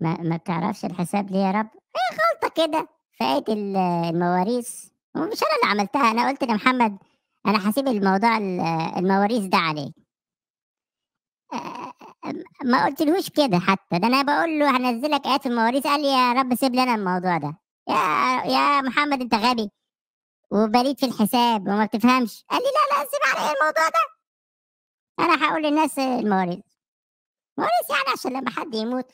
ما, ما بتعرفش الحساب ليه يا رب هي إيه غلطه كده فايت المواريث ومش انا اللي عملتها انا قلت لمحمد انا هسيب الموضوع المواريث ده عليك آه، آه، آه، ما قلتلهوش كده حتى ده انا بقول له هنزلك ايات في المواريث قال لي يا رب سيب لنا الموضوع ده يا يا محمد انت غبي وبليد في الحساب وما بتفهمش قال لي لا لا سيب علي الموضوع ده انا هقول للناس المواريث مواريث يعني عشان لما حد يموت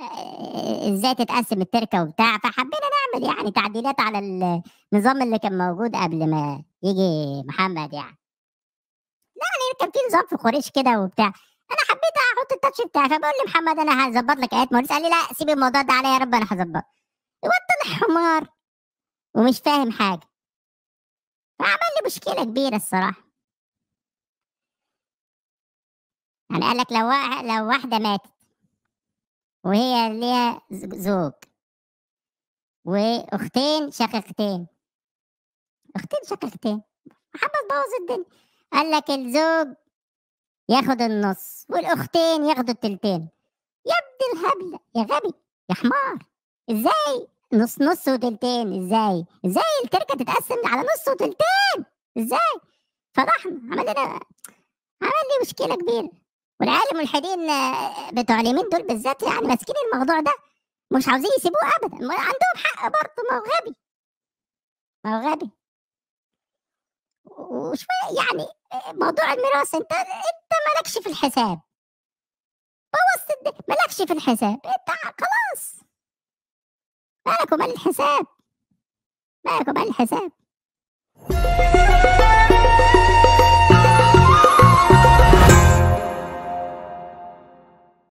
آه، ازاي تتقسم التركه وبتاع فحبينا نعمل يعني تعديلات على النظام اللي كان موجود قبل ما يجي محمد يعني يعني كان في نظام في قريش كده وبتاع انا حبيت احط التاتش بتاعي فبقول لمحمد انا هظبط لك ايات مولس قال لي لا سيب الموضوع ده عليا يا رب انا هظبطه طلع حمار ومش فاهم حاجه فعمل لي مشكله كبيره الصراحه يعني قال لك لو لو واحده ماتت وهي ليها زوج واختين شقيقتين اختين شقيقتين حبت بوظ الدنيا قال لك الزوج ياخد النص والاختين ياخدوا التلتين يا ابن الهبل يا غبي يا حمار ازاي نص نص وتلتين ازاي ازاي التركه تتقسم على نص وتلتين ازاي فضحنا عمل لنا عمل لي مشكله كبيره والعيال الملحدين آه، بتوع اليمين دول بالذات يعني ماسكين الموضوع ده مش عاوزين يسيبوه ابدا عندهم حق برضه ما هو غبي ما هو غبي وشوية يعني آه، موضوع الميراث انت انت مالكش في الحساب بوظت مالكش في الحساب انت خلاص مالك ومال الحساب مالك ومال الحساب